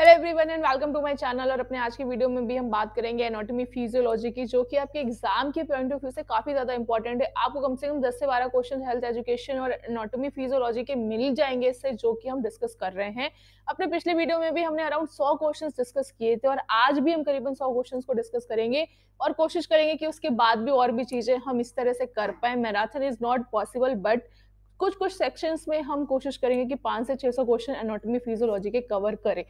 hello everyone and welcome to my channel और अपने आज की वीडियो में भी हम बात करेंगे एनाटॉमी फिजियोलॉजी की जो कि आपके एग्जाम के पॉइंट ऑफ व्यू से काफी ज्यादा इंपॉर्टेंट है आपको कम से कम 10 से 12 क्वेश्चन हेल्थ एजुकेशन और एनाटॉमी फिजियोलॉजी के मिल जाएंगे इससे जो कि हम डिस्कस कर रहे हैं अपने पिछले वीडियो में भी हमने अराउंड सौ क्वेश्चन डिस्कस किए थे और आज भी हम करीबन सौ क्वेश्चन को डिस्कस करेंगे और कोशिश करेंगे कि उसके बाद भी और भी चीजें हम इस तरह से कर पाए marathon is not possible but कुछ कुछ सेक्शंस में हम कोशिश करेंगे कि पांच से छह सौ क्वेश्चन एनाटॉमी फिजियोलॉजी के कवर करें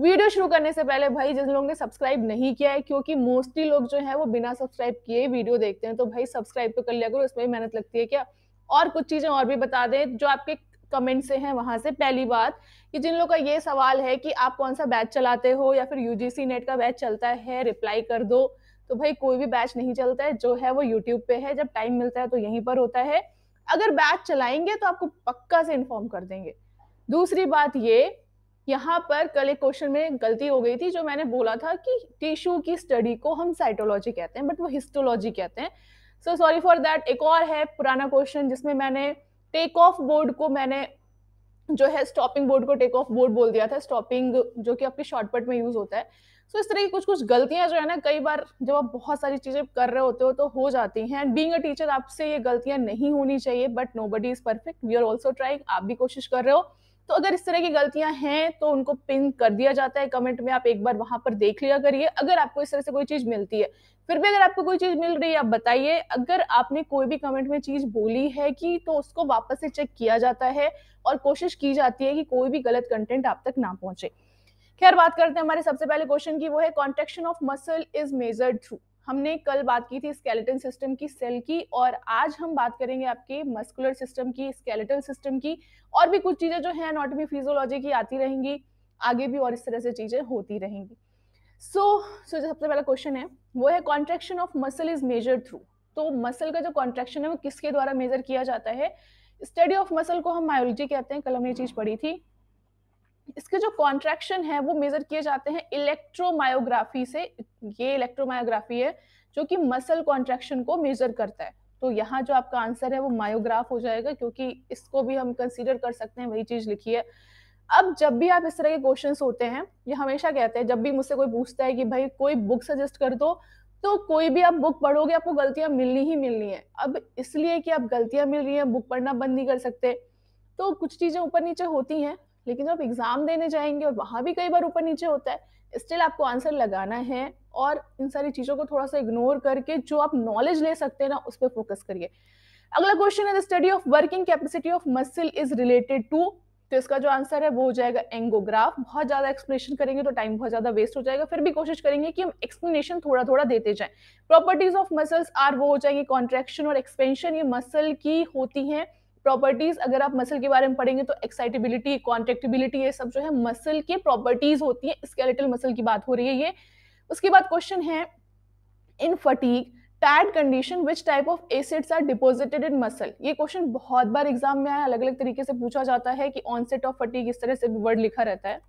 वीडियो शुरू करने से पहले भाई जिन लोगों ने सब्सक्राइब नहीं किया है क्योंकि मोस्टली लोग जो है वो बिना सब्सक्राइब किए वीडियो देखते हैं तो भाई सब्सक्राइब तो कर लिया करो इसमें मेहनत लगती है क्या और कुछ चीजें और भी बता दें जो आपके कमेंट से हैं वहां से पहली बात कि जिन लोगों का ये सवाल है कि आप कौन सा बैच चलाते हो या फिर यूजीसी नेट का बैच चलता है रिप्लाई कर दो तो भाई कोई भी बैच नहीं चलता है जो है वो यूट्यूब पे है जब टाइम मिलता है तो यहीं पर होता है अगर बैच चलाएंगे तो आपको पक्का से इन्फॉर्म कर देंगे दूसरी बात ये यहाँ पर कल एक क्वेश्चन में गलती हो गई थी जो मैंने बोला था कि टिश्यू की स्टडी को हम साइटोलॉजी कहते हैं बट वो हिस्टोलॉजी कहते हैं सो सॉरी फॉर दैट एक और है पुराना क्वेश्चन जिसमें मैंने टेक ऑफ बोर्ड को मैंने जो है स्टॉपिंग बोर्ड को टेक ऑफ बोर्ड बोल दिया था स्टॉपिंग जो कि आपके शॉर्टपट में यूज होता है सो so, इस तरह की कुछ कुछ गलतियां जो है ना कई बार जब आप बहुत सारी चीजें कर रहे होते हो तो हो जाती हैं एंड बींग अ टीचर आपसे ये गलतियां नहीं होनी चाहिए but nobody is perfect we are also trying आप भी कोशिश कर रहे हो तो अगर इस तरह की गलतियां हैं तो उनको पिन कर दिया जाता है कमेंट में आप एक बार वहां पर देख लिया करिए अगर आपको इस तरह से कोई चीज मिलती है फिर भी अगर आपको कोई चीज मिल रही है आप बताइए अगर आपने कोई भी कमेंट में चीज बोली है कि तो उसको वापस से चेक किया जाता है और कोशिश की जाती है कि कोई भी गलत कंटेंट आप तक ना पहुंचे खैर बात करते हैं हमारे सबसे पहले क्वेश्चन की वो है contraction of muscle is measured through हमने कल बात की थी स्केलेटन सिस्टम की सेल की और आज हम बात करेंगे आपके मस्कुलर सिस्टम की स्केलेटल सिस्टम की और भी कुछ चीज़ें जो है अनाटमी फिजियोलॉजी की आती रहेंगी आगे भी और इस तरह से चीज़ें होती रहेंगी सो सो जो सबसे पहला क्वेश्चन है वो है contraction of muscle is measure through तो मसल का जो कॉन्ट्रेक्शन है वो किसके द्वारा मेजर किया जाता है स्टडी ऑफ मसल को हम मायोलॉजी कहते हैं कल हमने चीज़ पढ़ी थी इसके जो कॉन्ट्रैक्शन है वो मेजर किए जाते हैं इलेक्ट्रोमायोग्राफी से ये इलेक्ट्रोमायोग्राफी है जो कि मसल कॉन्ट्रैक्शन को मेजर करता है तो यहाँ जो आपका आंसर है वो मायोग्राफ हो जाएगा क्योंकि इसको भी हम कंसीडर कर सकते हैं वही चीज लिखी है अब जब भी आप इस तरह के क्वेश्चंस होते हैं ये हमेशा कहते हैं जब भी मुझसे कोई पूछता है कि भाई कोई बुक सजेस्ट कर दो तो कोई भी आप बुक पढ़ोगे आपको गलतियां मिलनी ही मिलनी है अब इसलिए कि आप गलतियां मिल रही हैं बुक पढ़ना बंद नहीं कर सकते तो कुछ चीज़ें ऊपर नीचे होती हैं लेकिन जब आप एग्जाम देने जाएंगे और वहाँ भी कई बार ऊपर नीचे होता है स्टिल आपको आंसर लगाना है और इन सारी चीज़ों को थोड़ा सा इग्नोर करके जो आप नॉलेज ले सकते हैं ना उस पर फोकस करिए अगला क्वेश्चन है the study of working capacity of muscle is related to तो इसका जो आंसर है वो हो जाएगा एंगोग्राफ बहुत ज़्यादा एक्सप्लेनेशन करेंगे तो टाइम बहुत ज़्यादा वेस्ट हो जाएगा फिर भी कोशिश करेंगे कि हम एक्सप्लेनेशन थोड़ा थोड़ा देते जाएं प्रॉपर्टीज ऑफ मसल्स आर वो हो जाएंगे कॉन्ट्रैक्शन और एक्सपेंशन ये मसल की होती हैं प्रॉपर्टीज अगर आप मसल के बारे में पढ़ेंगे तो एक्साइटेबिलिटी कॉन्ट्रेक्टिबिलिटी ये सब जो है मसल की प्रॉपर्टीज होती है स्केलेटल मसल की बात हो रही है ये उसके बाद क्वेश्चन है in fatigue tired condition which type of acids are deposited in muscle ये क्वेश्चन बहुत बार एग्जाम में आया अलग अलग तरीके से पूछा जाता है कि ऑनसेट ऑफ फटीक इस तरह से वर्ड लिखा रहता है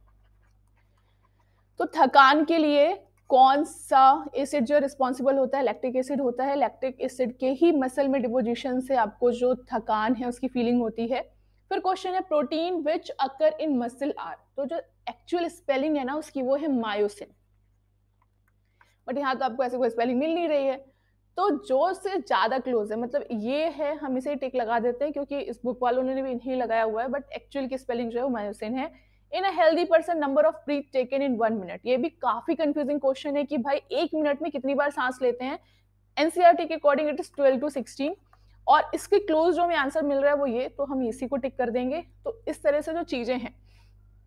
तो थकान के लिए कौन सा एसिड जो रिस्पॉन्सिबल होता है लैक्टिक एसिड होता है लैक्टिक एसिड के ही मसल में डिपोजिशन से आपको जो थकान है उसकी फीलिंग होती है फिर क्वेश्चन है protein which occur in muscle are तो जो एक्चुअल स्पेलिंग है ना उसकी वो है मायोसिन बट यहाँ तो आपको ऐसे कोई स्पेलिंग मिल नहीं रही है तो जो से ज़्यादा क्लोज है मतलब ये है हम इसे टिक लगा देते हैं क्योंकि इस बुक वालों ने भी इन्हें लगाया हुआ है बट एक्चुअल की स्पेलिंग जो है वो मायोसिन है in a healthy person number of breath taken in one minute ये भी काफी कंफ्यूजिंग क्वेश्चन है कि भाई एक मिनट में कितनी बार सांस लेते हैं एनसीआर e के according it is twelve to sixteen और इसके क्लोज जो हमें आंसर मिल रहा है वो ये तो हम इसी को टिक कर देंगे तो इस तरह से जो चीज़ें हैं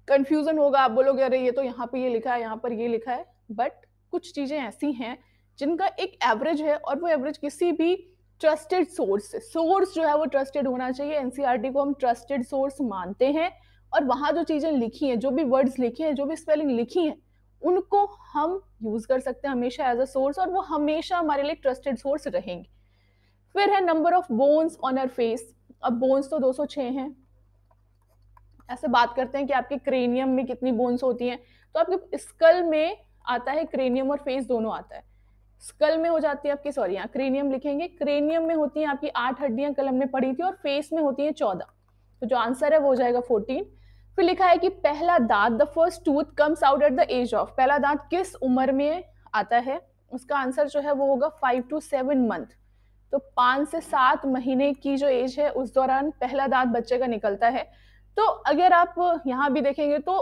कन्फ्यूज़न होगा आप बोलोगे अरे ये तो यहाँ पर ये लिखा है यहाँ पर ये लिखा है बट कुछ चीज़ें ऐसी हैं जिनका एक एवरेज है और वो एवरेज किसी भी ट्रस्टेड सोर्स से सोर्स जो है वो ट्रस्टेड होना चाहिए एनसीईआरटी e को हम ट्रस्टेड सोर्स मानते हैं और वहां जो चीज़ें लिखी हैं जो भी वर्ड्स लिखे हैं जो भी स्पेलिंग लिखी है उनको हम यूज़ कर सकते हैं हमेशा एज अ सोर्स और वो हमेशा हमारे लिए ट्रस्टेड सोर्स रहेंगे फिर है number of bones on our face अब बोन्स तो 206 हैं ऐसे बात करते हैं कि आपके क्रेनियम में कितनी बोन्स होती हैं तो आपके स्कल में आता है क्रेनियम और फेस दोनों आता है स्कल में हो जाती है आपकी सॉरी यहाँ क्रेनियम लिखेंगे क्रेनियम में होती हैं आपकी आठ हड्डियां कल हमने पढ़ी थी और फेस में होती हैं चौदह तो जो आंसर है वो हो जाएगा फोर्टीन फिर लिखा है कि पहला दांत the first tooth comes out at the age of पहला दांत किस उम्र में आता है उसका आंसर जो है वो होगा फाइव टू सेवन मंथ तो पाँच से सात महीने की जो एज है उस दौरान पहला दांत बच्चे का निकलता है तो अगर आप यहाँ भी देखेंगे तो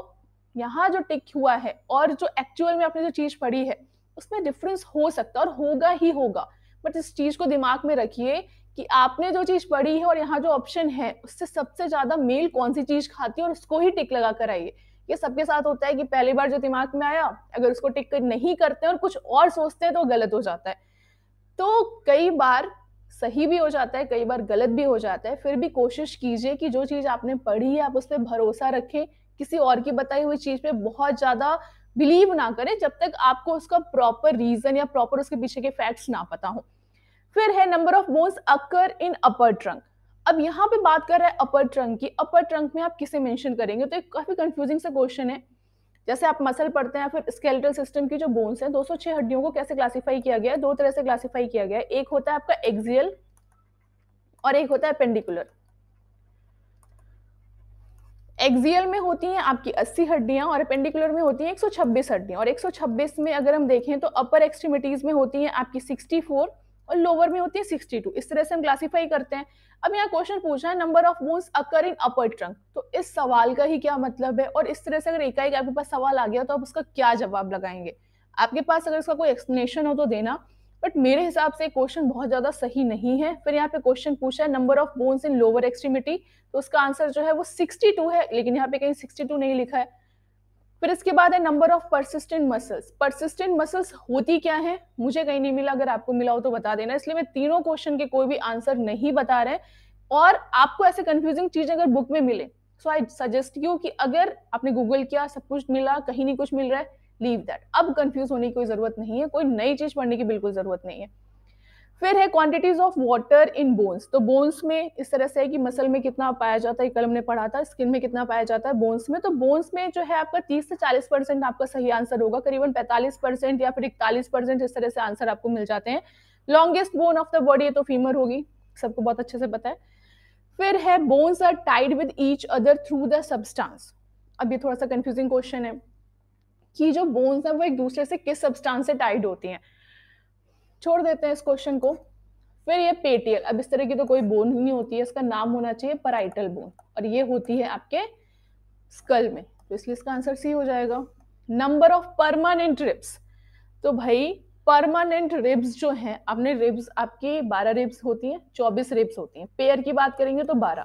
यहाँ जो टिक हुआ है और जो एक्चुअल में आपने जो चीज़ पढ़ी है उसमें डिफरेंस हो सकता है और होगा ही होगा बट इस चीज़ को दिमाग में रखिए कि आपने जो चीज पढ़ी है और यहाँ जो ऑप्शन है उससे सबसे ज्यादा मेल कौन सी चीज खाती है और उसको ही टिक लगा कर आइए ये सबके साथ होता है कि पहली बार जो दिमाग में आया अगर उसको टिक नहीं करते और कुछ और सोचते हैं तो गलत हो जाता है तो कई बार सही भी हो जाता है कई बार गलत भी हो जाता है फिर भी कोशिश कीजिए कि जो चीज़ आपने पढ़ी है आप उस पर भरोसा रखें किसी और की बताई हुई चीज़ पे बहुत ज़्यादा बिलीव ना करें जब तक आपको उसका प्रॉपर रीज़न या प्रॉपर उसके पीछे के फैक्ट्स ना पता हो फिर है number of bones occur in upper trunk अब यहाँ पे बात कर रहे हैं अपर ट्रंक की अपर ट्रंक में आप किसे मेंशन करेंगे तो एक काफ़ी कंफ्यूजिंग सा क्वेश्चन है जैसे आप मसल पढ़ते हैं फिर स्केलेटल सिस्टम की जो बोन्स हैं 206 हड्डियों को कैसे क्लासिफाई किया गया है दो तरह से क्लासिफाई किया गया है एक होता है आपका एक्सियल और एक होता है पेंडिकुलर एक्सियल में होती हैं आपकी 80 हड्डियां और पेंडिकुलर में होती हैं 126 हड्डियां और 126 में अगर हम देखें तो अपर एक्सट्रीमिटीज में होती हैं आपकी 64 और लोअर में होती है सिक्सटी टू इस तरह से हम क्लासीफाई करते हैं अब यहाँ क्वेश्चन पूछा है number of moves occur in upper trunk तो इस सवाल का ही क्या मतलब है और इस तरह से अगर एकाएक आपके पास सवाल आ गया तो आप उसका क्या जवाब लगाएंगे आपके पास अगर इसका कोई एक्सप्लेनेशन हो तो देना बट मेरे हिसाब से क्वेश्चन बहुत ज्यादा सही नहीं है फिर यहाँ पे क्वेश्चन पूछा है number of bones in lower extremity तो उसका आंसर जो है वो 62 है लेकिन यहाँ पे कहीं 62 नहीं लिखा है फिर इसके बाद है number of persistent muscles persistent muscles होती क्या है मुझे कहीं नहीं मिला अगर आपको मिला हो तो बता देना इसलिए मैं तीनों क्वेश्चन के कोई भी आंसर नहीं बता रहे और आपको ऐसे कंफ्यूजिंग चीज अगर बुक में मिले सो आई सजेस्ट यू कि अगर आपने गूगल किया सब कुछ मिला कहीं नहीं कुछ मिल रहा है लीव दैट अब कंफ्यूज होने की कोई जरूरत नहीं है कोई नई चीज पढ़ने की बिल्कुल जरूरत नहीं है फिर है quantities of water in bones तो बोन्स में इस तरह से है कि मसल में कितना पाया जाता है कल हमने पढ़ा था स्किन में कितना पाया जाता है बोन्स में तो बोन्स में जो है आपका 30 से 40 परसेंट आपका सही आंसर होगा करीबन 45 परसेंट या फिर इकतालीस परसेंट इस तरह से आंसर आपको मिल जाते हैं longest bone of the body तो फीमर होगी सबको बहुत अच्छे से पता है फिर है bones are tied with each other through the substance अब ये थोड़ा सा कंफ्यूजिंग क्वेश्चन है कि जो बोन्स है वो एक दूसरे से किस सबस्टांस से टाइड होती हैं छोड़ देते हैं इस क्वेश्चन को फिर ये पेटियल अब इस तरह की तो कोई बोन ही नहीं होती है इसका नाम होना चाहिए पराइटल बोन और ये होती है आपके स्कल में तो इसलिए इसका आंसर सी हो जाएगा नंबर ऑफ परमानेंट रिब्स तो भाई परमानेंट रिब्स जो हैं आपने रिब्स आपकी 12 रिब्स होती हैं 24 रिब्स होती हैं पेयर की बात करेंगे तो 12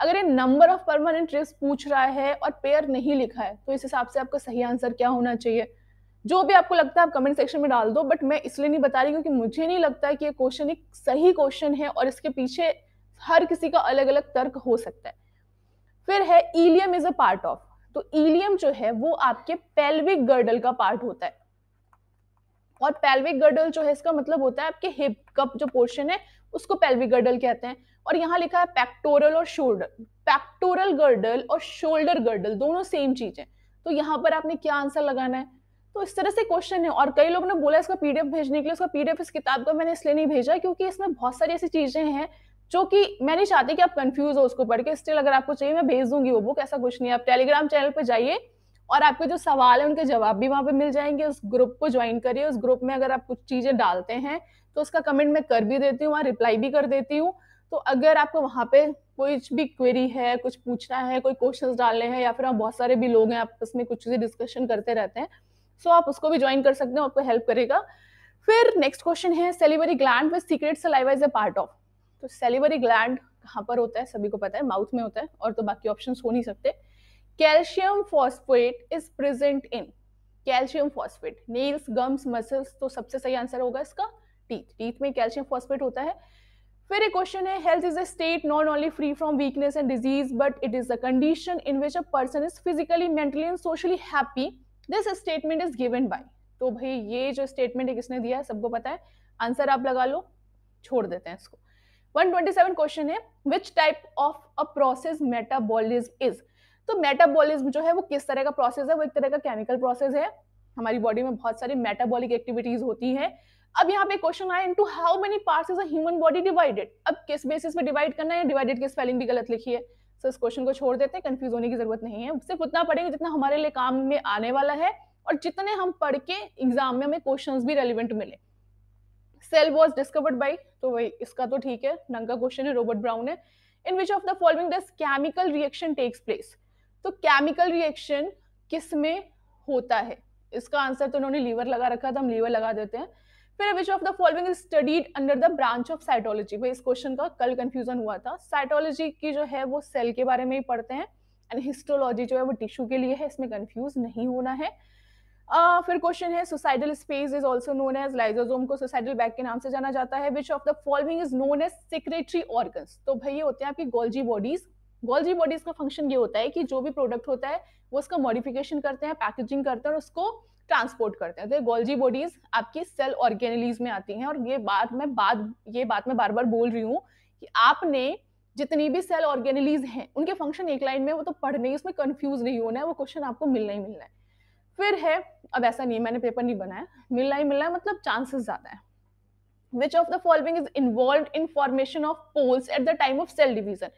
अगर ये नंबर ऑफ परमानेंट रिब्स पूछ रहा है और पेयर नहीं लिखा है तो इस हिसाब से आपका सही आंसर क्या होना चाहिए जो भी आपको लगता है आप कमेंट सेक्शन में डाल दो बट मैं इसलिए नहीं बता रही क्योंकि मुझे नहीं लगता है कि ये क्वेश्चन एक सही क्वेश्चन है और इसके पीछे हर किसी का अलग अलग तर्क हो सकता है फिर है ilium is a part of तो ईलियम जो है वो आपके पेल्विक गर्डल का पार्ट होता है और पेल्विक गर्डल जो है इसका मतलब होता है आपके हिप कप जो पोर्शन है उसको पेल्विक गर्डल कहते हैं और यहाँ लिखा है पैक्टोरल और शोल्डर पैक्टोरल गर्डल और शोल्डर गर्डल दोनों सेम चीज है तो यहाँ पर आपने क्या आंसर लगाना है तो इस तरह से क्वेश्चन है और कई लोग ने बोला इसका पीडीएफ भेजने के लिए उसका पीडीएफ इस किताब का मैंने इसलिए नहीं भेजा क्योंकि इसमें बहुत सारी ऐसी चीजें हैं जो कि मैं नहीं चाहती कि आप कंफ्यूज हो उसको पढ़ के स्टिल अगर आपको चाहिए मैं भेज दूंगी वो बुक ऐसा कुछ नहीं आप टेलीग्राम चैनल पर जाइए और आपके जो सवाल है उनके जवाब भी वहां पे मिल जाएंगे उस ग्रुप को ज्वाइन करिए उस ग्रुप में अगर आप कुछ चीजें डालते हैं तो उसका कमेंट मैं कर भी देती हूँ वहाँ रिप्लाई भी कर देती हूँ तो अगर आपको वहां पे कोई भी क्वेरी है कुछ पूछना है कोई क्वेश्चंस डालने हैं या फिर वहाँ बहुत सारे भी लोग हैं आप उसमें कुछ चीजें डिस्कशन करते रहते हैं सो so, आप उसको भी ज्वाइन कर सकते हो आपको हेल्प करेगा फिर नेक्स्ट क्वेश्चन है salivary gland with secret saliva is a part of तो सेलिवरी ग्लैंड कहाँ पर होता है सभी को पता है माउथ में होता है और तो बाकी ऑप्शन हो नहीं सकते calcium phosphate is present in calcium phosphate nails gums muscles तो सबसे सही आंसर होगा इसका टीथ टीथ में कैल्शियम फॉस्फेट होता है फिर एक क्वेश्चन है health is a state not only free from weakness and disease but it is a condition in which a person is physically mentally and socially happy this statement is given by तो भाई ये जो statement है किसने दिया सबको पता है आंसर आप लगा लो छोड़ देते हैं इसको 127 क्वेश्चन है which type of a process metabolism is तो मेटाबॉलिज्म जो है वो किस तरह का प्रोसेस है वो एक तरह का केमिकल प्रोसेस है हमारी बॉडी में बहुत सारी मेटाबॉलिक एक्टिविटीज होती है अब यहाँ पे क्वेश्चन आया into how many parts is a human body divided अब किस बेसिस पे डिवाइड करना है डिवाइडेड की स्पेलिंग भी गलत लिखी है सो इस क्वेश्चन को छोड़ देते हैं कंफ्यूज होने की जरूरत नहीं है सिर्फ उतना पढ़ेंगे जितना हमारे लिए काम में आने वाला है और जितने हम पढ़ के एग्जाम में हमें क्वेश्चन भी रेलिवेंट मिले सेल वॉज डिस्कवर्ड बाई तो वही इसका तो ठीक है नंगा क्वेश्चन है रोबर्ट ब्राउन है in which of the following does chemical reaction takes place तो केमिकल रिएक्शन किस में होता है इसका आंसर तो उन्होंने लीवर लगा रखा था हम लीवर लगा देते हैं फिर which of the following studied under the branch of cytology भाई इस क्वेश्चन का कल कंफ्यूजन हुआ था साइटोलॉजी की जो है वो सेल के बारे में ही पढ़ते हैं एंड हिस्टोलॉजी जो है वो टिश्यू के लिए है इसमें कंफ्यूज नहीं होना है uh, फिर क्वेश्चन है suicidal space is also known as lysosome को सुसाइडल बैग के नाम से जाना जाता है which of the following is known as secretory organ तो भाई ये होते हैं आपकी गोल्जी बॉडीज गोल्जी बॉडीज का फंक्शन ये होता है कि जो भी प्रोडक्ट होता है वो उसका मॉडिफिकेशन करते हैं पैकेजिंग करते हैं और उसको ट्रांसपोर्ट करते हैं तो गोल्जी बॉडीज आपकी सेल ऑर्गेनलीज में आती हैं और ये बात मैं बाद ये बात मैं बार बार बोल रही हूँ कि आपने जितनी भी सेल ऑर्गेनलीज हैं उनके फंक्शन एक लाइन में वो तो पढ़ने ही उसमें कन्फ्यूज नहीं होना है वो क्वेश्चन आपको मिलना ही मिलना है फिर है अब ऐसा नहीं है मैंने पेपर नहीं बनाया मिलना ही मिलना है मतलब चांसेस ज़्यादा है which of the following is involve in formation of poles at the time of cell division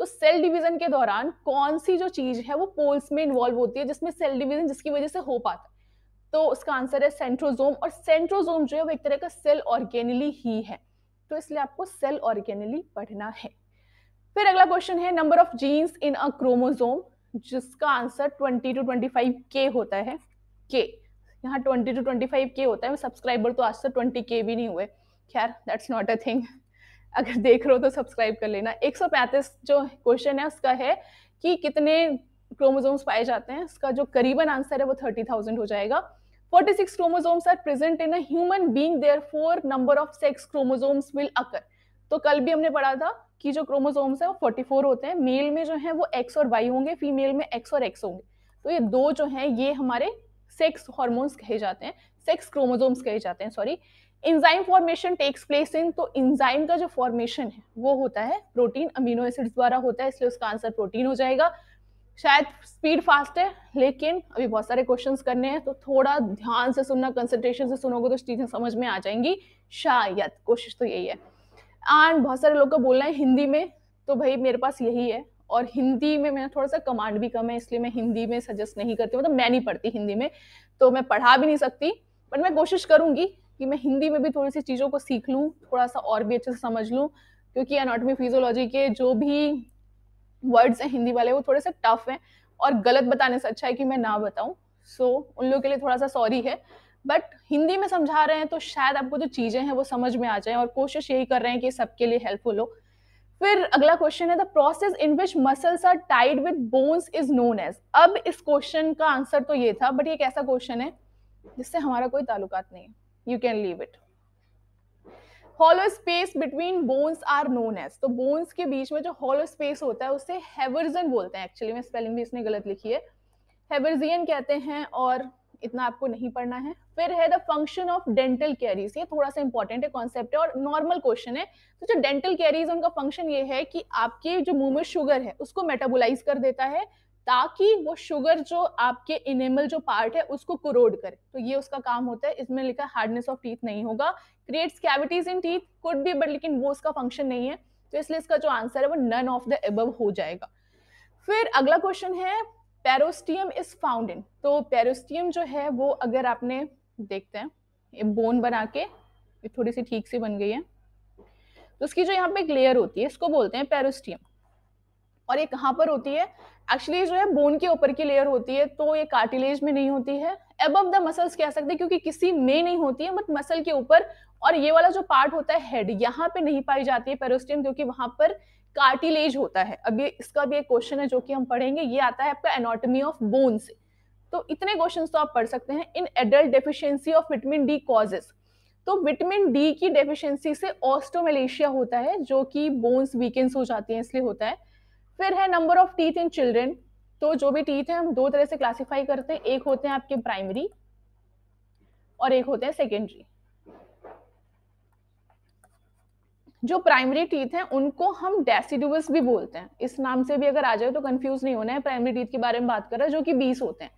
तो सेल डिवीजन के दौरान कौन सी जो चीज है वो पोल्स में इन्वॉल्व होती है जिसमें सेल डिवीजन जिसकी वजह से हो पाता है तो उसका आंसर है सेंट्रोजोम और सेंट्रोजोम जो है वो एक तरह का सेल ऑर्गेनली ही है तो इसलिए आपको सेल ऑर्गेनली पढ़ना है फिर अगला क्वेश्चन है number of genes in a chromosome जिसका आंसर 20 टू 25 के होता है के यहाँ 20 टू 25 के होता है सब्सक्राइबर तो आज तक 20 के भी नहीं हुए खैर दैट्स नॉट अ थिंग अगर देख रहे हो तो सब्सक्राइब कर लेना 135 जो क्वेश्चन है उसका है कि कितने क्रोमोजोम्स पाए जाते हैं उसका जो करीबन आंसर है वो 30,000 हो जाएगा 46 chromosomes are present in a human being therefore number of sex chromosomes will occur तो कल भी हमने पढ़ा था कि जो क्रोमोसोम्स है वो 44 होते हैं मेल में जो है वो एक्स और वाई होंगे फीमेल में एक्स और एक्स होंगे तो ये दो जो है ये हमारे सेक्स हॉर्मोन्स कहे जाते हैं सेक्स क्रोमोसोम्स कहे जाते हैं sorry enzyme formation takes place in तो इंजाइम का जो फॉर्मेशन है वो होता है प्रोटीन अमीनो एसिड्स द्वारा होता है इसलिए उसका आंसर प्रोटीन हो जाएगा शायद स्पीड फास्ट है लेकिन अभी बहुत सारे क्वेश्चन करने हैं तो थोड़ा ध्यान से सुनना कंसेंट्रेशन से सुनोगे तो चीज़ें समझ में आ जाएंगी शायद कोशिश तो यही है एंड बहुत सारे लोग का बोलना है हिंदी में तो भाई मेरे पास यही है और हिंदी में मेरा थोड़ा सा कमांड भी कम है इसलिए मैं हिंदी में सजेस्ट नहीं करती मतलब मैं नहीं पढ़ती हिंदी में तो मैं पढ़ा भी नहीं सकती बट मैं कोशिश करूंगी कि मैं हिंदी में भी थोड़ी सी चीज़ों को सीख लूँ थोड़ा सा और भी अच्छे से समझ लूँ क्योंकि एनाटॉमी फिजियोलॉजी के जो भी वर्ड्स हैं हिंदी वाले वो थोड़े से टफ हैं और गलत बताने से अच्छा है कि मैं ना बताऊँ सो so, उन लोगों के लिए थोड़ा सा सॉरी है बट हिंदी में समझा रहे हैं तो शायद आपको जो तो चीज़ें हैं वो समझ में आ जाएं और कोशिश यही कर रहे हैं कि सबके लिए हेल्पफुल हो फिर अगला क्वेश्चन है the process in which muscles are tied with bones is known as अब इस क्वेश्चन का आंसर तो ये था बट ये एक ऐसा क्वेश्चन है जिससे हमारा कोई ताल्लुकात नहीं है you can leave it hollow space between bones are known as तो बोन्स के बीच में जो हॉलो स्पेस होता है उसे हेवर्जन बोलते हैं एक्चुअली में स्पेलिंग भी इसने गलत लिखी है हेवर्जियन कहते हैं और इतना आपको नहीं पढ़ना है फिर है the function of dental caries ये थोड़ा सा इंपॉर्टेंट है कॉन्सेप्ट है और नॉर्मल क्वेश्चन है तो जो डेंटल कैरीज उनका फंक्शन ये है कि आपके जो मुंह में शुगर है उसको मेटाबोलाइज कर देता है ताकि वो शुगर जो आपके इनेमल जो पार्ट है उसको कुरोड करे तो ये उसका काम होता है इसमें लिखा हार्डनेस ऑफ टीथ नहीं होगा creates cavities in teeth could be but लेकिन वो उसका फंक्शन नहीं है तो इसलिए इसका जो आंसर है वो नन ऑफ द एबव हो जाएगा फिर अगला क्वेश्चन है पेरोस्टियम इज फाउंड इन तो पेरोस्टियम जो है वो अगर आपने देखते हैं ये बोन बना के ये थोड़ी सी ठीक सी बन गई है तो उसकी जो यहाँ पे एक लेयर होती है इसको बोलते हैं पेरोस्टियम और ये कहाँ पर होती है एक्चुअली जो है बोन के ऊपर की लेयर होती है तो ये कार्टिलेज में नहीं होती है एबव द मसल्स कह सकते हैं क्योंकि किसी में नहीं होती है बट मसल के ऊपर और ये वाला जो पार्ट होता है हेड यहाँ पे नहीं पाई जाती है पेरोस्टियम क्योंकि वहां पर कार्टिलेज होता है अब ये इसका भी एक क्वेश्चन है जो कि हम पढ़ेंगे ये आता है आपका एनाटोमी ऑफ बोन से तो इतने क्वेश्चन तो आप पढ़ सकते हैं in adult deficiency of vitamin D causes तो विटामिन डी की डेफिशिएंसी से ऑस्टोमलेशिया होता है जो कि बोन्स वीकेंस हो जाती हैं इसलिए होता है फिर है number of teeth in children तो जो भी टीथ है हम दो तरह से क्लासीफाई करते हैं एक होते हैं आपके प्राइमरी और एक होते हैं सेकेंडरी जो प्राइमरी टीथ हैं उनको हम डेसिडुअस भी बोलते हैं इस नाम से भी अगर आ जाए तो कंफ्यूज नहीं होना है प्राइमरी टीथ के बारे में बात कर रहा है जो कि 20 होते हैं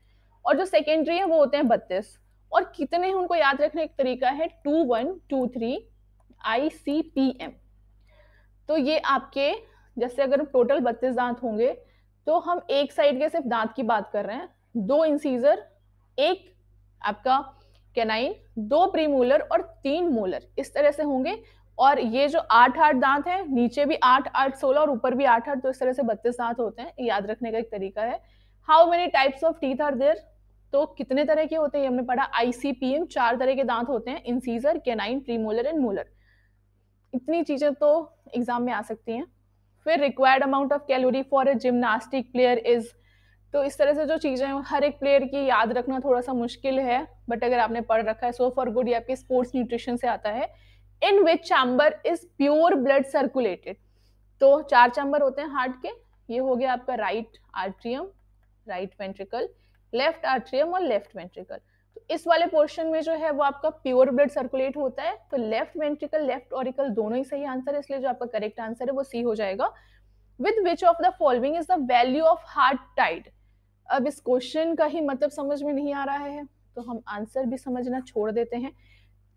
और जो सेकेंडरी है वो होते हैं बत्तीस और कितने हैं उनको याद रखने का तरीका है two one two three I C P M तो ये आपके जैसे अगर टोटल बत्तीस दांत होंगे तो हम एक साइड के सिर्फ दांत की बात कर रहे हैं दो इंसीजर एक आपका कैनाइन दो प्रीमूलर और तीन मोलर इस तरह से होंगे और ये जो आठ आठ दांत है नीचे भी आठ आठ सोलह और ऊपर भी आठ आठ तो इस तरह से बत्तीस दांत होते हैं याद रखने का एक तरीका है how many types of teeth are there तो कितने तरह के होते हैं हमने पढ़ा आईसीपीएम चार तरह के दांत होते हैं incisor canine premolar and molar इतनी चीजें तो एग्जाम में आ सकती हैं फिर required amount of calorie for a gymnastic player is तो इस तरह से जो चीज़ें हैं हर एक प्लेयर की याद रखना थोड़ा सा मुश्किल है बट अगर आपने पढ़ रखा है सो फॉर गुड ये आपके स्पोर्ट्स न्यूट्रिशन से आता है in which chamber is pure blood circulated तो चार चैम्बर होते हैं हार्ट के ये हो गया आपका right atrium right ventricle left atrium और लेफ्ट वेंट्रिकल इस वाले पोर्शन में जो है वो आपका प्योर ब्लड सर्कुलेट होता है तो लेफ्ट वेंट्रिकल लेफ्ट ऑरिकल दोनों ही सही आंसर है इसलिए जो आपका करेक्ट आंसर है वो सी हो जाएगा with which of the following is the value of heart tied अब इस क्वेश्चन का ही मतलब समझ में नहीं आ रहा है तो हम आंसर भी समझना छोड़ देते हैं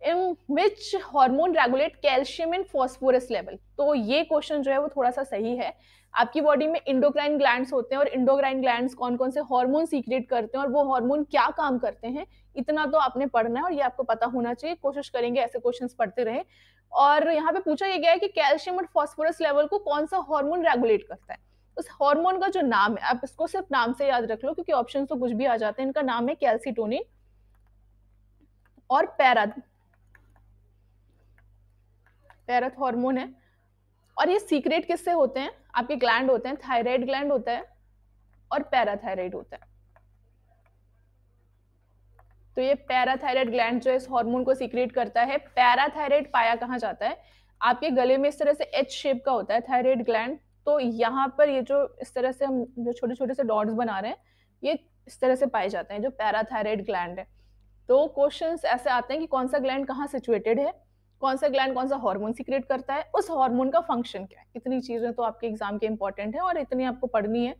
in which hormone regulate calcium in phosphorus level तो ये क्वेश्चन जो है वो थोड़ा सा सही है आपकी बॉडी में इंडोक्राइन ग्लैंड्स होते हैं और इंडोक्राइन ग्लैंड्स कौन कौन से हार्मोन सीक्रेट करते हैं और वो हार्मोन क्या काम करते हैं इतना तो आपने पढ़ना है और ये आपको पता होना चाहिए कोशिश करेंगे ऐसे क्वेश्चंस पढ़ते रहे और यहाँ पे पूछा ये गया है कि कैल्शियम और फॉस्फोरस लेवल को कौन सा हार्मोन रेगुलेट करता है उस हार्मोन का जो नाम है आप इसको सिर्फ नाम से याद रख लो क्योंकि ऑप्शन तो कुछ भी आ जाते हैं इनका नाम है कैल्सिटोनिन और पैरा पैरथ हॉर्मोन है और ये सीक्रेट किससे होते हैं आपके ग्लैंड होते हैं थायराइड ग्लैंड होता है और पैराथायराइड होता है तो ये पैराथायराइड ग्लैंड जो इस हार्मोन को सीक्रेट करता है पैराथायराइड पाया कहाँ जाता है आपके गले में इस तरह से एच शेप का होता है थायराइड ग्लैंड तो यहाँ पर ये जो इस तरह से हम जो छोटे छोटे से डॉट्स बना रहे हैं ये इस तरह से पाए जाते हैं जो पैराथायराइड ग्लैंड है तो क्वेश्चंस ऐसे आते हैं कि कौन सा ग्लैंड कहाँ सिचुएटेड है कौन सा ग्लैंड कौन सा हार्मोन सीक्रेट करता है उस हार्मोन का फंक्शन क्या है इतनी चीजें तो आपके एग्जाम के इंपॉर्टेंट है और इतनी आपको पढ़नी है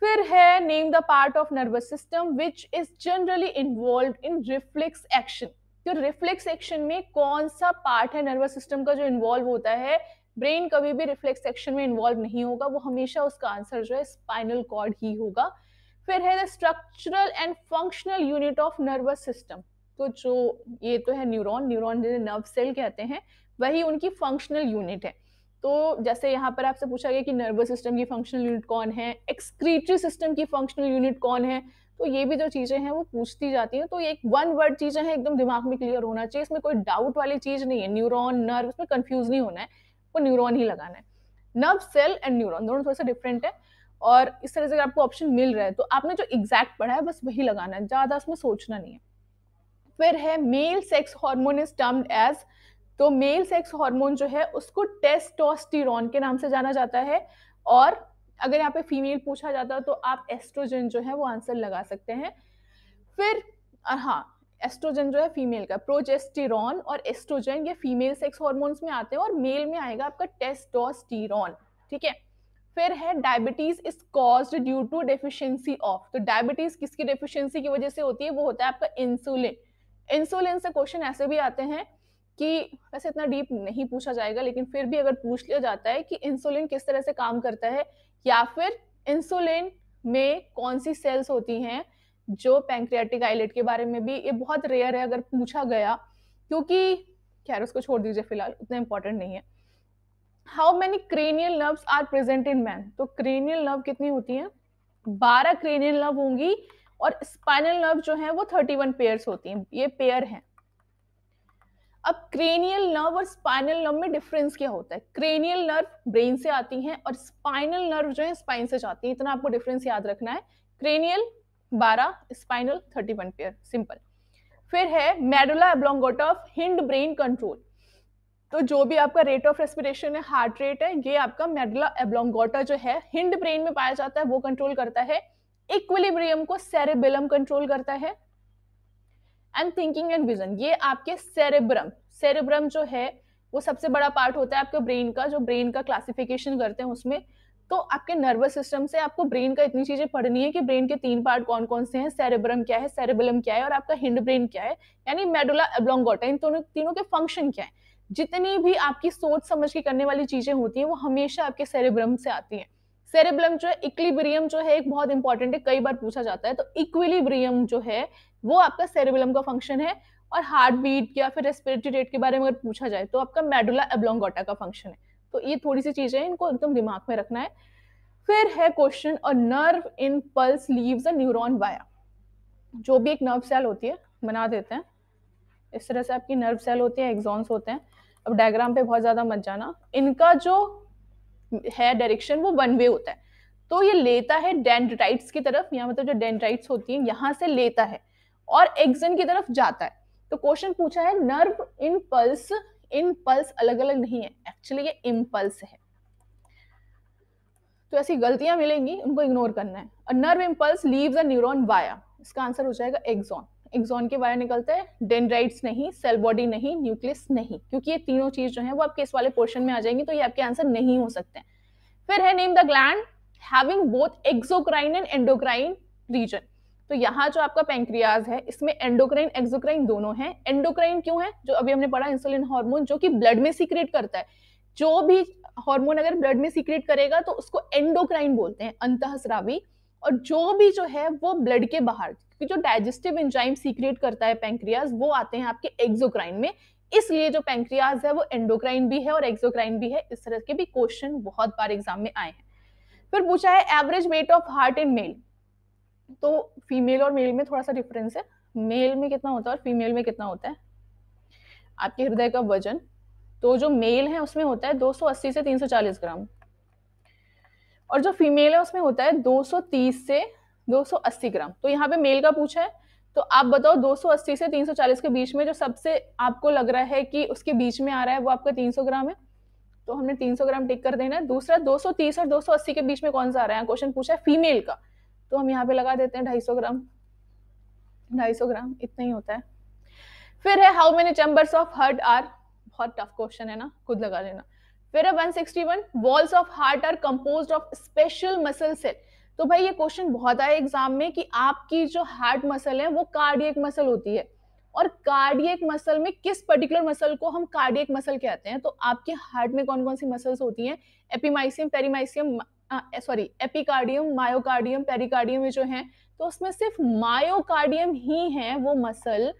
फिर है name the part of nervous system which is generally involve in reflex action तो रिफ्लेक्स एक्शन में कौन सा पार्ट है नर्वस सिस्टम का जो इन्वॉल्व होता है ब्रेन कभी भी रिफ्लेक्स एक्शन में इन्वॉल्व नहीं होगा वो हमेशा उसका आंसर जो है स्पाइनल कॉर्ड ही होगा फिर है the structural and functional unit of nervous system तो जो ये तो है न्यूरॉन न्यूरॉन जिन्हें नर्व सेल कहते हैं वही उनकी फंक्शनल यूनिट है तो जैसे यहाँ पर आपसे पूछा गया कि नर्वस सिस्टम की फंक्शनल यूनिट कौन है एक्सक्रीटरी सिस्टम की फंक्शनल यूनिट कौन है तो ये भी जो चीज़ें हैं वो पूछती जाती हैं तो ये एक वन वर्ड चीज़ें हैं एकदम दिमाग में क्लियर होना चाहिए इसमें कोई डाउट वाली चीज़ नहीं है न्यूरॉन नर्व इसमें कन्फ्यूज नहीं होना है वो न्यूरॉन ही लगाना है नर्व सेल एंड न्यूरॉन दोनों थोड़ा सा डिफरेंट है और इस तरह से अगर आपको ऑप्शन मिल रहा है तो आपने जो एग्जैक्ट पढ़ा है बस वही लगाना है ज़्यादा उसमें सोचना नहीं है फिर है male sex hormone is termed as तो मेल सेक्स हार्मोन जो है उसको टेस्टोस्टिरॉन के नाम से जाना जाता है और अगर यहाँ पे फीमेल पूछा जाता तो आप एस्ट्रोजन जो है वो आंसर लगा सकते हैं फिर हाँ एस्ट्रोजन जो है फीमेल का प्रोजेस्टिरॉन और एस्ट्रोजन ये फीमेल सेक्स हॉर्मोन्स में आते हैं और मेल में आएगा आपका टेस्टोस्टिरॉन ठीक है फिर है diabetes is cause due to deficiency of तो डायबिटीज किसकी डेफिशिएंसी की वजह से होती है वो होता है आपका इंसुलिन इंसुलिन से क्वेश्चन ऐसे भी आते हैं कि वैसे इतना डीप नहीं पूछा जाएगा लेकिन फिर भी अगर पूछ लिया जाता है कि इंसुलिन किस तरह से काम करता है या फिर इंसुलिन में कौन सी सेल्स होती हैं जो पैंक्रियाटिक आइलेट के बारे में भी ये बहुत रेयर है अगर पूछा गया क्योंकि खैर उसको छोड़ दीजिए फिलहाल उतना इंपॉर्टेंट नहीं है how many cranial nerves are present in man तो क्रेनियल नर्व कितनी होती हैं बारह क्रेनियल नर्व होंगी और स्पाइनल नर्व जो है वो वन पेयर होती हैं ये पेयर हैं अब क्रेनियल नर्व और स्पाइनल नर्व में डिफरेंस क्या होता है क्रेनियल नर्व ब्रेन से आती हैं और स्पाइनल नर्व जो है स्पाइन से जाती है इतना आपको डिफरेंस याद रखना है क्रेनियल 12 स्पाइनल 31 पेयर सिंपल फिर है medulla oblongata of hind brain control तो जो भी आपका रेट ऑफ रेस्पिरेशन है हार्ट रेट है ये आपका मेडुला एब्लोंगोटा जो है हिंड ब्रेन में पाया जाता है वो कंट्रोल करता है इक्विलिब्रियम को सेरेबेलम कंट्रोल करता है एंड थिंकिंग एंड विजन ये आपके सेरेब्रम सेरेब्रम जो है वो सबसे बड़ा पार्ट होता है आपके ब्रेन का जो ब्रेन का क्लासिफिकेशन करते हैं उसमें तो आपके नर्वस सिस्टम से आपको ब्रेन का इतनी चीजें पढ़नी है कि ब्रेन के तीन पार्ट कौन कौन से हैं सेरेब्रम क्या है सेरेबलम क्या है और आपका हिंड ब्रेन क्या है यानी मेडुला एब्लोंगोटा इन दोनों तीनों के फंक्शन क्या है जितनी भी आपकी सोच समझ के करने वाली चीजें होती हैं वो हमेशा आपके सेरेब्रम से आती हैं सेरेब्लम जो है इक्विलिब्रियम जो है एक बहुत इंपॉर्टेंट है कई बार पूछा जाता है तो इक्विलिब्रियम जो है वो आपका सेरेब्लम का फंक्शन है और हार्ट बीट या फिर रेस्पिरेटरी रेट के बारे में अगर पूछा जाए तो आपका मेडुला एब्लोंगोटा का फंक्शन है तो ये थोड़ी सी चीजें इनको एकदम दिमाग में रखना है फिर है क्वेश्चन और nerve impulse leaves a neuron via जो भी एक नर्व सेल होती है बना देते हैं इस तरह से आपकी नर्व सेल होती है एग्जॉन्स होते हैं अब डायग्राम पे बहुत ज्यादा मत जाना इनका जो है डायरेक्शन वो वन वे होता है तो ये लेता है डेंड्राइट्स की तरफ यहाँ मतलब जो डेंड्राइट्स होती है यहाँ से लेता है और एक्सन की तरफ जाता है तो क्वेश्चन पूछा है nerve impulse impulse अलग अलग नहीं है एक्चुअली ये इम्पल्स है तो ऐसी गलतियां मिलेंगी उनको इग्नोर करना है nerve impulse leaves a neuron via इसका आंसर हो जाएगा एक्सॉन एग्जॉन के बाहर निकलता है डेंड्राइट्स नहीं सेल बॉडी नहीं न्यूक्लियस नहीं क्योंकि ये तीनों चीज जो है वो आपके इस वाले पोर्शन में आ जाएंगी तो ये आपके आंसर नहीं हो सकते हैं फिर है name the gland having both exocrine and endocrine region तो यहाँ जो आपका पेंक्रियाज है इसमें एंडोक्राइन एक्सोक्राइन दोनों है एंडोक्राइन क्यों है जो अभी हमने पढ़ा इंसुलिन हार्मोन जो कि ब्लड में सीक्रेट करता है जो भी हार्मोन अगर ब्लड में सीक्रेट करेगा तो उसको एंडोक्राइन बोलते हैं अंतःस्रावी और जो भी जो है वो ब्लड के बाहर कि जो डाइजेस्टिव एंजाइम सीक्रेट करता है पेंक्रियाज वो आते हैं आपके एक्सोक्राइन में इसलिए जो पेंक्रियाज है वो एंडोक्राइन भी है और एक्सोक्राइन भी है इस तरह के भी क्वेश्चन बहुत बार एग्जाम में आए हैं फिर पूछा है average weight of heart in male तो फीमेल और मेल में थोड़ा सा डिफरेंस है मेल में कितना होता है और फीमेल में कितना होता है आपके हृदय का वजन तो जो मेल है उसमें होता है 280 से 340 ग्राम और जो फीमेल है उसमें होता है 230 से 280 ग्राम तो यहाँ पे मेल का पूछा है तो आप बताओ 280 से 340 के बीच में जो सबसे आपको लग रहा है कि उसके बीच में आ रहा है वो आपका 300 ग्राम है तो हमने 300 ग्राम टिक कर देना है दूसरा 230 और 280 के बीच में कौन सा आ रहा है क्वेश्चन पूछा है फीमेल का तो हम यहाँ पे लगा देते हैं ढाई ग्राम ढाई ग्राम इतना ही होता है फिर है how many chambers of heart are बहुत टफ क्वेश्चन है ना खुद लगा लेना फिर है 161 walls of heart are composed of special muscle cell तो भाई ये क्वेश्चन बहुत आया एग्जाम में कि आपकी जो हार्ट मसल है वो कार्डियक मसल होती है और कार्डियक मसल में किस पर्टिकुलर मसल को हम कार्डियक मसल कहते हैं तो आपके हार्ट में कौन कौन सी मसल्स होती हैं epimysium perimysium sorry epicardium myocardium pericardium जो हैं तो उसमें सिर्फ मायोकार्डियम ही है वो मसल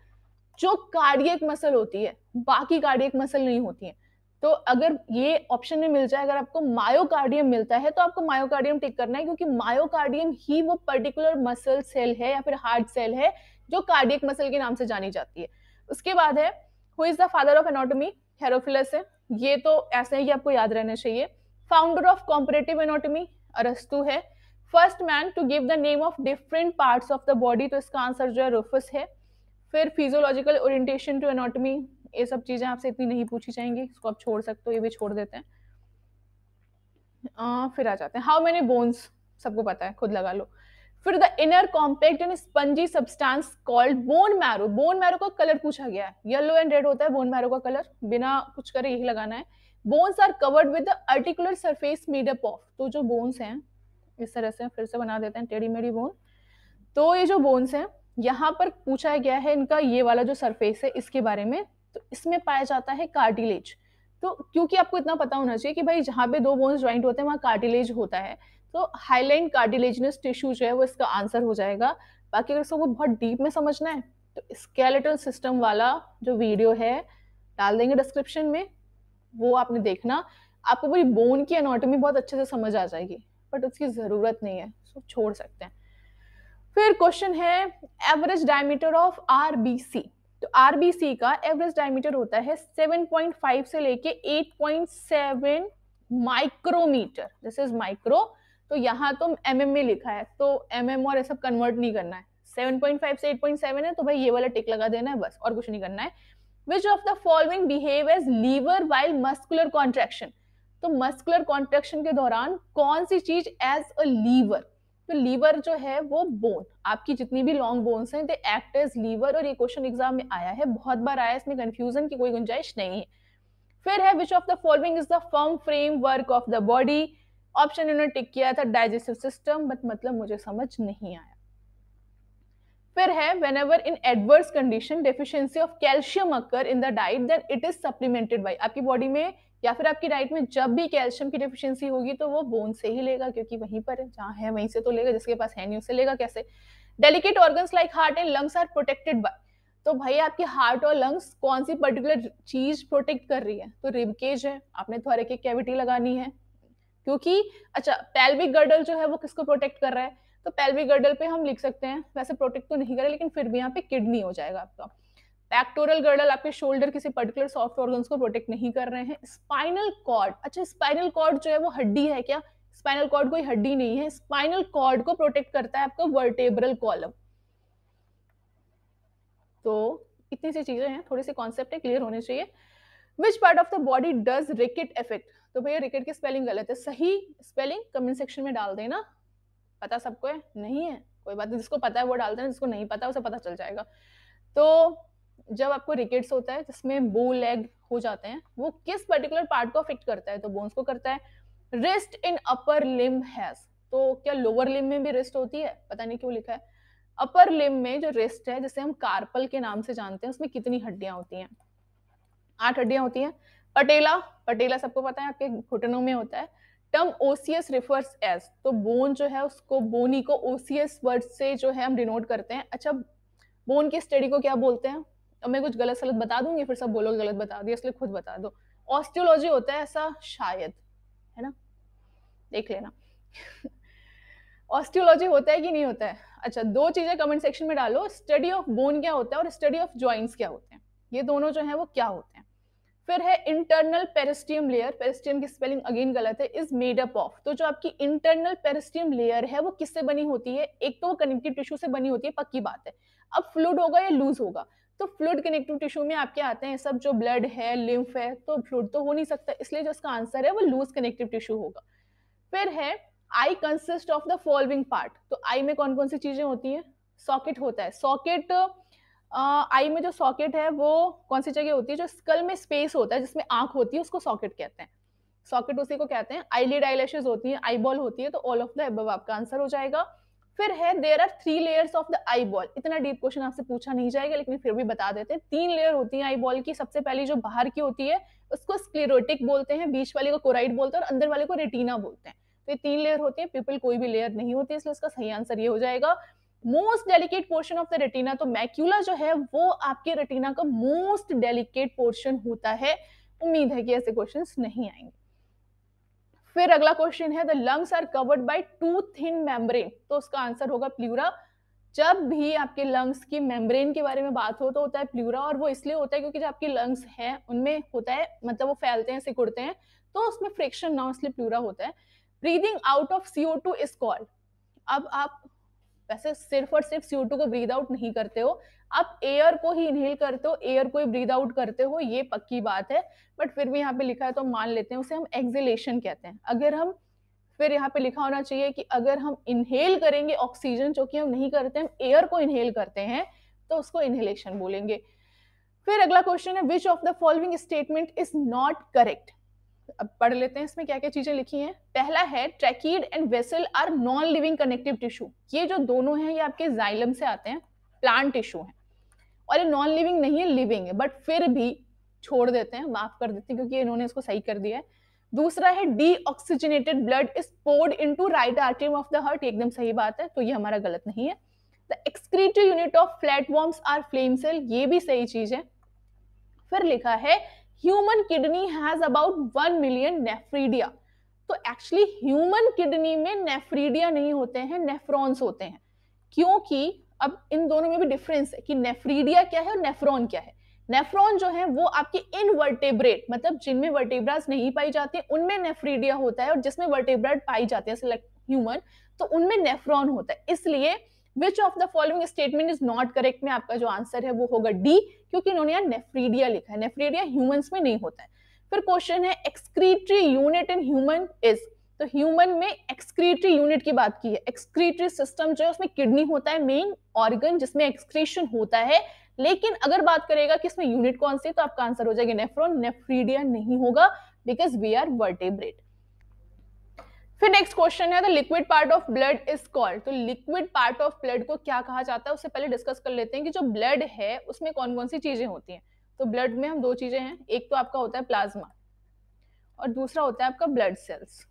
जो कार्डियक मसल होती है बाकी कार्डियक मसल नहीं होती है तो अगर ये ऑप्शन में मिल जाए अगर आपको मायोकार्डियम मिलता है तो आपको मायोकार्डियम टिक करना है क्योंकि मायोकार्डियम ही वो पर्टिकुलर मसल सेल है या फिर हार्ट सेल है जो कार्डियक मसल के नाम से जानी जाती है उसके बाद है who is the father of anatomy Herophilus है ये तो ऐसे है कि आपको याद रहना चाहिए फाउंडर ऑफ कॉम्परेटिव एनाटोमी अरस्तु है first man to give the name of different parts of the body तो इसका आंसर जो है रूफस है फिर फिजियोलॉजिकल ओरिएंटेशन टू एनाटोमी ये सब चीज़ें आपसे इतनी नहीं पूछी जाएंगी इसको आप छोड़ सकते हो ये भी छोड़ देते हैं आ, फिर आ जाते हैं हाउ मेनी बोन्स सबको पता है खुद लगा लो फिर the inner compact and spongy substance called bone marrow bone marrow का कलर पूछा गया है येलो एंड रेड होता है बोन मैरो का कलर बिना कुछ करे यही लगाना है bones are covered with articular surface made up of तो जो बोन्स हैं इस तरह से फिर से बना देते हैं टेढ़ी मेढ़ी बोन तो ये जो बोन्स हैं यहाँ पर पूछा गया है इनका ये वाला जो सरफेस है इसके बारे में तो इसमें पाया जाता है कार्टिलेज तो क्योंकि आपको इतना पता होना चाहिए कि भाई जहाँ पे दो बोन्स ज्वाइंट होते हैं वहाँ कार्टिलेज होता है तो हाईलाइन कार्टिलेजनस टिश्यू जो है वो इसका आंसर हो जाएगा बाकी अगर इसको बहुत डीप में समझना है तो स्केलेटल सिस्टम वाला जो वीडियो है डाल देंगे डिस्क्रिप्शन में वो आपने देखना आपको पूरी बोन की एनाटॉमी बहुत अच्छे से समझ आ जाएगी बट उसकी ज़रूरत नहीं है सो छोड़ सकते हैं फिर क्वेश्चन है average diameter of R B C तो आरबीसी का एवरेज डायमीटर होता है 7.5 से लेके 8.7 माइक्रोमीटर दिस इज माइक्रो तो यहाँ तो एम mm में लिखा है तो एम mm और ये सब कन्वर्ट नहीं करना है 7.5 से 8.7 है तो भाई ये वाला टिक लगा देना है बस और कुछ नहीं करना है which of the following behave as lever while muscular contraction तो मस्कुलर कॉन्ट्रेक्शन के दौरान कौन सी चीज एज अ लीवर तो लीवर जो है वो बोन आपकी जितनी भी लॉन्ग बोन्स हैं दे एक्ट एज लीवर और ये क्वेश्चन एग्जाम में आया है बहुत बार आया इसमें कंफ्यूजन की कोई गुंजाइश नहीं है फिर है which of the following is the firm framework of the body option इन्होंने टिक किया था डाइजेस्टिव सिस्टम बट मतलब मुझे समझ नहीं आया फिर है whenever in adverse condition deficiency of calcium occur in the diet then it is supplemented by आपकी बॉडी में या फिर आपकी डाइट में जब भी कैल्शियम की डिफिशियंसी होगी तो वो बोन से ही लेगा क्योंकि वहीं पर है जहाँ है वहीं से तो लेगा जिसके पास है नहीं उसे लेगा कैसे delicate organ like heart and lungs are protected by तो भाई आपके हार्ट और लंग्स कौन सी पर्टिकुलर चीज प्रोटेक्ट कर रही है तो रिबकेज है आपने थोड़े की कैविटी लगानी है क्योंकि अच्छा पेल्विक गर्डल जो है वो किसको प्रोटेक्ट कर रहा है तो पेल्विक गर्डल पे हम लिख सकते हैं वैसे प्रोटेक्ट तो नहीं कर रहे लेकिन फिर भी यहाँ पे किडनी हो जाएगा आपका पैक्टोरल गर्डल आपके शोल्डर किसी पर्टिकुलर सॉफ्ट ऑर्गन को प्रोटेक्ट नहीं कर रहे हैं स्पाइनल कॉर्ड अच्छा स्पाइनल कॉर्ड जो है वो हड्डी है क्या स्पाइनल कॉर्ड कोई हड्डी नहीं है स्पाइनल कॉर्ड को प्रोटेक्ट करता है आपका वर्टेबरल कॉलम तो इतनी सी चीजें हैं थोड़े से कॉन्सेप्ट है क्लियर होने चाहिए which part of the body does rickets effect तो भैया रिकेट की स्पेलिंग गलत है सही स्पेलिंग कमेंट सेक्शन में डाल देना पता सबको है नहीं है कोई बात नहीं जिसको पता है वो डाल देना जिसको नहीं पता उसे पता चल जाएगा तो जब आपको रिकेट्स होता है जिसमें बो लेग हो जाते हैं वो किस पर्टिकुलर पार्ट को अफेक्ट करता है तो बोन्स को करता है wrist in upper Liam has तो क्या लोअर लिम में भी रिस्ट होती है पता नहीं क्यों लिखा है अपर लिम में जो रिस्ट है जिसे हम कार्पल के नाम से जानते हैं उसमें कितनी हड्डियां होती हैं आठ हड्डियां होती हैं पटेला पटेला सबको पता है आपके घुटनों में होता है टर्म ओसियस रिफर्स एज तो बोन जो है उसको बोनी को ओसियस वर्ड से जो है हम डिनोट करते हैं अच्छा बोन की स्टडी को क्या बोलते हैं अब मैं कुछ गलत सलत बता दूंगी फिर सब बोलोगे गलत बता दिया इसलिए खुद बता दो ऑस्टियोलॉजी होता है ऐसा शायद है ना देख लेना ऑस्टियोलॉजी होता है कि नहीं होता है अच्छा दो चीज़ें कमेंट सेक्शन में डालो स्टडी ऑफ बोन क्या होता है और स्टडी ऑफ ज्वाइंट्स क्या होते हैं ये दोनों जो है वो क्या होते हैं फिर है इंटरनल पेरिस्टियम लेयर पेरिस्टियम की स्पेलिंग अगेन गलत है इज मेड अप ऑफ तो जो आपकी इंटरनल पेरिस्टियम लेयर है वो किससे बनी होती है एक तो वो कनेक्टिव टिश्यू से बनी होती है पक्की बात है अब फ्लूड होगा या लूज होगा तो फ्लूड कनेक्टिव टिश्यू में आपके आते हैं सब जो ब्लड है लिम्फ है तो फ्लूड तो हो नहीं सकता इसलिए जो इसका आंसर है वो लूज कनेक्टिव टिश्यू होगा फिर है eye consist of the following part तो आई में कौन कौन सी चीजें होती हैं सॉकेट होता है सॉकेट आई में जो सॉकेट है वो कौन सी जगह होती है जो स्कल में स्पेस होता है जिसमें आंख होती है उसको सॉकेट कहते हैं सॉकेट उसी को कहते हैं आईलिड आईलैशेज होती है आईबॉल होती है तो ऑल ऑफ द एबव आपका आंसर हो जाएगा फिर है there are three layers of the eyeball इतना डीप क्वेश्चन आपसे पूछा नहीं जाएगा लेकिन फिर भी बता देते हैं तीन लेयर होती है आई बॉल की सबसे पहली जो बाहर की होती है उसको स्क्लेरोटिक बोलते हैं बीच वाले को कोराइड बोलते हैं और अंदर वाले को रेटिना बोलते हैं तो ये तीन लेयर होती है पीपल कोई भी लेयर नहीं होती इसलिए इसका सही आंसर ये हो जाएगा most delicate portion of the retina तो मैक्यूला जो है वो आपके रेटिना का मोस्ट डेलिकेट पोर्शन होता है उम्मीद है कि ऐसे क्वेश्चन नहीं आएंगे फिर अगला क्वेश्चन है the lungs are covered by two thin membrane तो उसका आंसर होगा प्लूरा जब भी आपके लंग्स की मेम्ब्रेन के बारे में बात हो तो होता है प्लूरा और वो इसलिए होता है क्योंकि जो आपके लंग्स हैं उनमें होता है मतलब वो फैलते हैं सिकुड़ते हैं तो उसमें फ्रिक्शन ना इसलिए प्लूरा होता है breathing out of CO two is called अब आप वैसे सिर्फ और सिर्फ सीओ को ब्रीद आउट नहीं करते हो आप एयर को ही इनहेल करते हो एयर को ही ब्रीद आउट करते हो ये पक्की बात है बट फिर भी यहाँ पे लिखा है तो हम मान लेते हैं उसे हम एक्जिलेशन कहते हैं अगर हम फिर यहाँ पे लिखा होना चाहिए कि अगर हम इनहेल करेंगे ऑक्सीजन जो कि हम नहीं करते हम एयर को इनहेल करते हैं तो उसको इनहेलेशन बोलेंगे फिर अगला क्वेश्चन है which of the following statement is not correct अब पढ़ लेते हैं इसमें क्या क्या चीजें लिखी हैं पहला है tracheid and vessel are non living connective tissue ये जो दोनों हैं ये आपके जाइलम से आते हैं प्लांट टिश्यू हैं और ये नॉन लिविंग नहीं है लिविंग है बट फिर भी छोड़ देते हैं माफ कर देते हैं क्योंकि इन्होंने इसको सही कर दिया है दूसरा है deoxygenated blood is poured into right आर्टियम ऑफ द हर्ट एकदम सही बात है तो ये हमारा गलत नहीं है the excretive unit of flat worms are flame cell ये भी सही चीज है फिर लिखा है human kidney has about one million nephridia तो एक्चुअली ह्यूमन किडनी में नेफ्रीडिया नहीं होते हैं नेफ्रॉन्स होते हैं क्योंकि अब इन दोनों में भी डिफरेंस है कि नेफ्रीडिया क्या है और नेफ्रॉन क्या है नेफ्रॉन जो है वो आपके इनवर्टेब्रेट मतलब जिनमें वर्टेब्राज नहीं पाई जाती उनमें नेफ्रीडिया होता है और जिसमें वर्टेब्रेट पाई जाते हैं ह्यूमन तो उनमें नेफ्रॉन होता है इसलिए which of the following statement is not correct में आपका जो आंसर है वो होगा डी क्योंकि इन्होंने यहाँ नेफ्रीडिया लिखा है नेफ्रीडिया ह्यूमंस में नहीं होता है फिर क्वेश्चन है excretory unit in human is तो ह्यूमन में एक्सक्रीटरी यूनिट की बात की है एक्सक्रीटरी सिस्टम जो है उसमें किडनी होता है मेन ऑर्गन जिसमें एक्सक्रीशन होता है लेकिन अगर बात करेगा कि इसमें यूनिट कौन सी तो आपका आंसर हो जाएगा नेफ्रोन नेफ्रीडिया नहीं होगा बिकॉज वी आर वर्टेब्रेट फिर नेक्स्ट क्वेश्चन है the liquid part of blood is called तो लिक्विड पार्ट ऑफ ब्लड को क्या कहा जाता है उससे पहले डिस्कस कर लेते हैं कि जो ब्लड है उसमें कौन कौन सी चीजें होती हैं तो ब्लड में हम दो चीजें हैं एक तो आपका होता है प्लाज्मा और दूसरा होता है आपका ब्लड सेल्स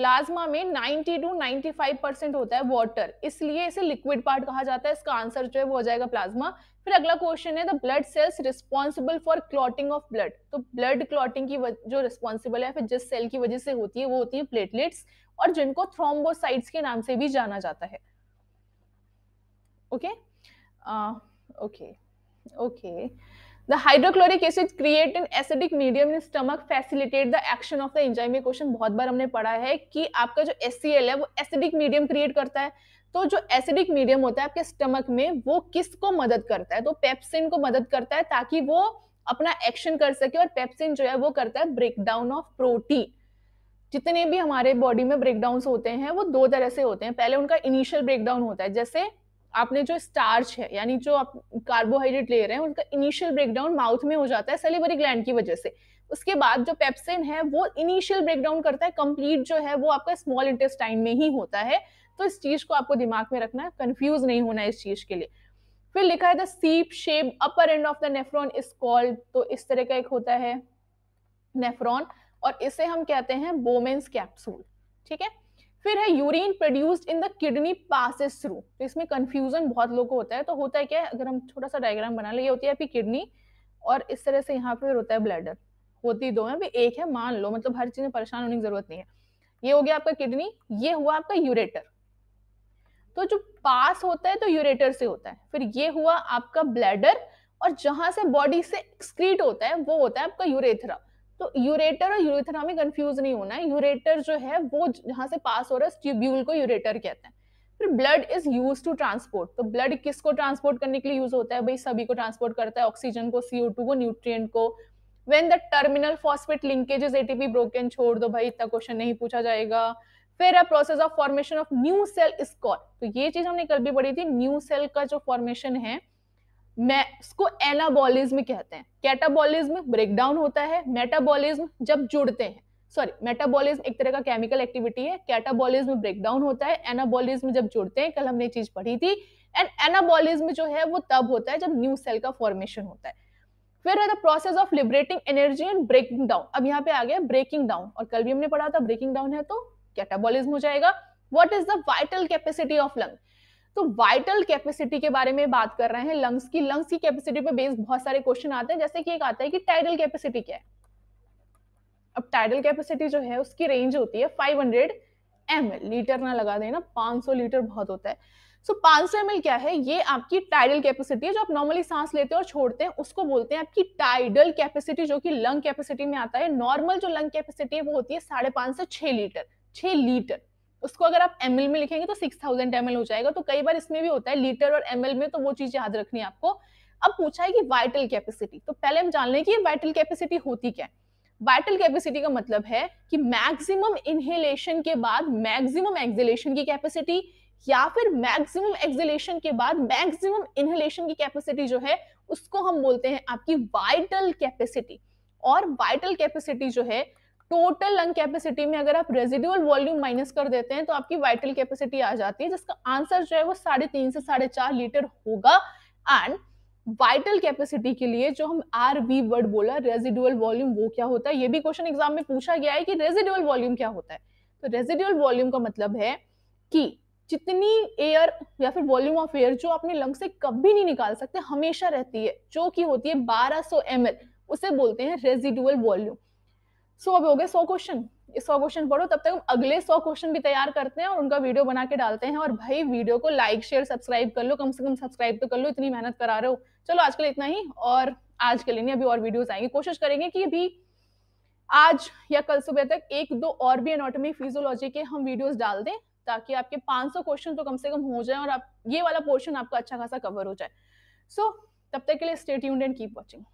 प्लाज्मा में 90 टू 95 परसेंट होता है वाटर इसलिए इसे लिक्विड पार्ट कहा जाता है इसका आंसर जो है वो हो जाएगा प्लाज्मा फिर अगला क्वेश्चन है the blood cells responsible for clotting of blood तो ब्लड क्लॉटिंग की जो रिस्पॉन्सिबल है फिर जिस सेल की वजह से होती है वो होती है प्लेटलेट्स और जिनको थ्रोम्बोसाइट्स के नाम से भी जाना जाता है okay okay okay the hydrochloric acid create in acidic medium in stomach facilitate the action of the enzyme ये क्वेश्चन बहुत बार हमने पढ़ा है कि आपका जो HCl है वो एसिडिक मीडियम क्रिएट करता है तो जो एसिडिक मीडियम होता है आपके स्टमक में वो किसको मदद करता है तो पेप्सिन को मदद करता है ताकि वो अपना एक्शन कर सके और पेप्सिन जो है वो करता है ब्रेकडाउन ऑफ प्रोटीन जितने भी हमारे बॉडी में ब्रेकडाउन होते हैं वो दो तरह से होते हैं पहले उनका इनिशियल ब्रेकडाउन होता है जैसे आपने जो स्टार्च है यानी जो आप कार्बोहाइड्रेट ले रहे हैं उनका इनिशियल ब्रेकडाउन माउथ में हो जाता है सेलिवरी ग्लैंड की वजह से उसके बाद जो पेप्सिन है वो इनिशियल ब्रेकडाउन करता है कंप्लीट जो है वो आपका स्मॉल इंटेस्टाइन में ही होता है तो इस चीज को आपको दिमाग में रखना है कंफ्यूज नहीं होना है इस चीज के लिए फिर लिखा है द सीप shape upper end of the nephron is called तो इस तरह का एक होता है नेफ्रॉन और इसे हम कहते हैं बोमेन्स कैप्सूल ठीक है फिर है urine produced in the kidney passes through तो इसमें कंफ्यूजन बहुत लोगों को होता है तो होता है क्या अगर हम छोटा सा डायग्राम बना ले ये होती है आपकी किडनी और इस तरह से यहाँ पर होता है ब्लैडर होती दो है भी एक है मान लो मतलब हर चीज में परेशान होने की जरूरत नहीं है ये हो गया आपका किडनी ये हुआ आपका यूरेटर तो जो पास होता है तो यूरेटर से होता है फिर ये हुआ आपका ब्लैडर और जहां से बॉडी से एक्सक्रीट होता है वो होता है आपका यूरेथरा तो यूरेटर और यूरेथरा में कंफ्यूज नहीं होना है यूरेटर जो है वो जहां से पास हो रहा है ट्यूब्यूल को यूरेटर कहते हैं फिर blood is use to transport तो ब्लड किसको ट्रांसपोर्ट करने के लिए यूज होता है भाई सभी को ट्रांसपोर्ट करता है ऑक्सीजन को सीओ को न्यूट्रिय को when the terminal phosphate linkages ATP broken छोड़ दो भाई इतना क्वेश्चन नहीं पूछा जाएगा फिर a process of formation of new cell स्कॉर तो ये चीज हमने कल भी पढ़ी थी न्यू सेल का जो फॉर्मेशन है मैं इसको एनाबॉलिज्म कहते हैं कैटाबॉलिज्म ब्रेकडाउन होता है मेटाबॉलिज्म जब जुड़ते हैं सॉरी मेटाबॉलिज्म एक तरह का केमिकल एक्टिविटी है कैटाबॉलिज्म ब्रेकडाउन होता है एनाबॉलिज्म जब जुड़ते हैं कल हमने चीज पढ़ी थी एंड एनाबॉलिज्म जो है वो तब होता है जब न्यू सेल का फॉर्मेशन होता है फिर है the process of liberating energy and breaking down अब यहाँ पे आ गया ब्रेकिंग डाउन और कल भी हमने पढ़ा था ब्रेकिंग डाउन है तो कैटाबॉलिज्म हो जाएगा what is the vital capacity of lungs तो वाइटल कैपेसिटी के बारे में बात कर रहे हैं लंग्स की लंग्स की कैपेसिटी पे बेस्ड बहुत सारे क्वेश्चन आते हैं जैसे कि एक आता है कि टाइडल कैपेसिटी क्या है अब टाइडल कैपेसिटी जो है उसकी रेंज होती है 500 हंड्रेड एम लीटर ना लगा देना 500 लीटर बहुत होता है सो so, 500 एम क्या है ये आपकी टाइडल कैपेसिटी है जो आप नॉर्मली सांस लेते हैं और छोड़ते हैं उसको बोलते हैं आपकी टाइडल कैपेसिटी जो कि लंग कैपेसिटी में आता है नॉर्मल जो लंग कैपेसिटी है वो होती है साढ़े पांच से छह लीटर छह लीटर उसको अगर आप एम में लिखेंगे तो सिक्स थाउजेंड एम हो जाएगा तो कई बार इसमें भी होता है लीटर और एम में तो वो चीज याद रखनी है आपको अब पूछा है कि वाइटल कैपेसिटी तो पहले हम जान लें कि वाइटल कैपेसिटी होती क्या है वाइटल कैपेसिटी का मतलब है कि मैक्सिमम इनहेलेशन के बाद मैक्सिमम एक्सलेशन की कैपेसिटी या फिर मैक्सिमम एक्सलेशन के बाद मैक्सिमम इनहेलेशन की कैपेसिटी जो है उसको हम बोलते हैं आपकी वाइटल कैपेसिटी और वाइटल कैपेसिटी जो है टोटल लंग कैपेसिटी में अगर आप रेजिडुअल वॉल्यूम माइनस कर देते हैं तो आपकी वाइटल कैपेसिटी आ जाती है जिसका आंसर जो है वो साढ़े तीन से साढ़े चार लीटर होगा एंड वाइटल कैपेसिटी के लिए जो हम आर वी वर्ड बोला रेजिडुअल वॉल्यूम वो क्या होता है ये भी क्वेश्चन एग्जाम में पूछा गया है कि रेजिडुअल वॉल्यूम क्या होता है तो रेजिडुअल वॉल्यूम का मतलब है कि जितनी एयर या फिर वॉल्यूम ऑफ एयर जो अपने लंग से कभी नहीं निकाल सकते हमेशा रहती है जो कि होती है 1200 सौ उसे बोलते हैं रेजिडुअल वॉल्यूम सो अब हो गए सौ क्वेश्चन इस सौ क्वेश्चन पढ़ो तब तक हम अगले सौ क्वेश्चन भी तैयार करते हैं और उनका वीडियो बना के डालते हैं और भाई वीडियो को लाइक शेयर सब्सक्राइब कर लो कम से कम सब्सक्राइब तो कर लो इतनी मेहनत करा रहे हो चलो आज के लिए इतना ही और आज के लिए नहीं अभी और वीडियोस आएंगे कोशिश करेंगे कि अभी आज या कल सुबह तक एक दो और भी एनाटोमी फिजियोलॉजी के हम वीडियोज डाल दें ताकि आपके 500 क्वेश्चन तो कम से कम हो जाए और आप ये वाला पोर्शन आपका अच्छा खासा कवर हो जाए सो so, तब तक के लिए स्टेट यून एंड कीप वॉचिंग